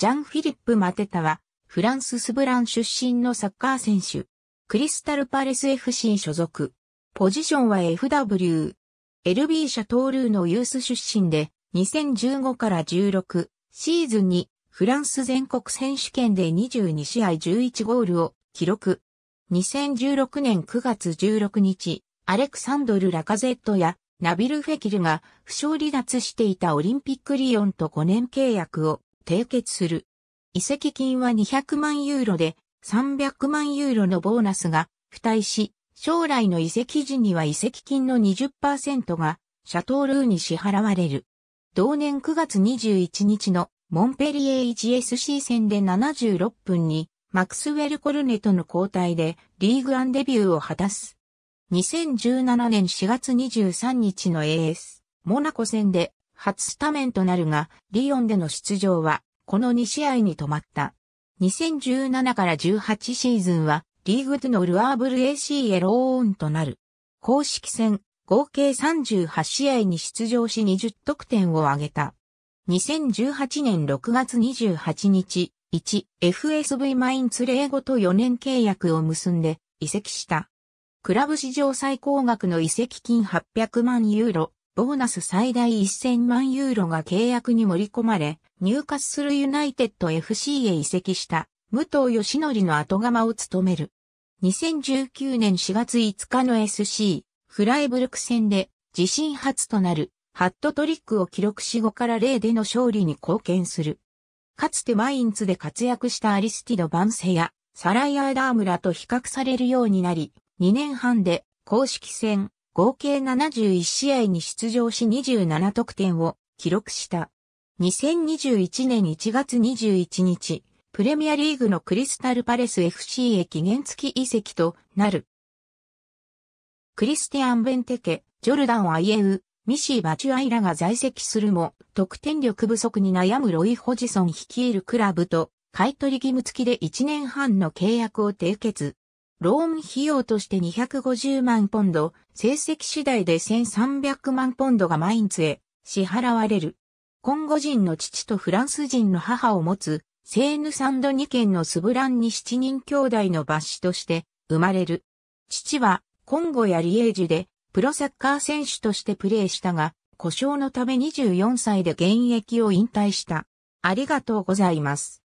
ジャン・フィリップ・マテタは、フランス・スブラン出身のサッカー選手。クリスタル・パレス FC 所属。ポジションは FW。LB 社トールーのユース出身で、2015から16シーズンにフランス全国選手権で22試合11ゴールを記録。2016年9月16日、アレクサンドル・ラカゼットやナビル・フェキルが負傷離脱していたオリンピックリオンと5年契約を締結する。移籍金は200万ユーロで300万ユーロのボーナスが付帯し、将来の移籍時には移籍金の20%がシャトールーに支払われる。同年9月21日のモンペリエ h s c 戦で76分にマクスウェル・コルネとの交代でリーグアンデビューを果たす。2017年4月23日の AS モナコ戦で初スタメンとなるが、リヨンでの出場は、この2試合に止まった。2017から18シーズンは、リーグ2のルアーブル AC へローンとなる。公式戦、合計38試合に出場し20得点を挙げた。2018年6月28日、1FSV マインツレーゴと4年契約を結んで移籍した。クラブ史上最高額の移籍金800万ユーロ、ボーナス最大1000万ユーロが契約に盛り込まれ、入荷するユナイテッド FC へ移籍した武藤義則の後釜を務める。2019年4月5日の SC フライブルク戦で自身初となるハットトリックを記録し5から0での勝利に貢献する。かつてマインツで活躍したアリスティド・バンセやサライ・アーダームラと比較されるようになり、2年半で公式戦合計71試合に出場し27得点を記録した。2021年1月21日、プレミアリーグのクリスタルパレス FC へ期限付き移籍となる。クリスティアン・ベンテケ、ジョルダン・アイエウ、ミシー・バチュアイラが在籍するも、得点力不足に悩むロイ・ホジソン率いるクラブと、買取義務付きで1年半の契約を締結。ローン費用として250万ポンド、成績次第で1300万ポンドがマインツへ支払われる。コンゴ人の父とフランス人の母を持つ、セーヌサンド2県のスブランに7人兄弟の抜子として生まれる。父はコンゴやリエージュでプロサッカー選手としてプレーしたが、故障のため24歳で現役を引退した。ありがとうございます。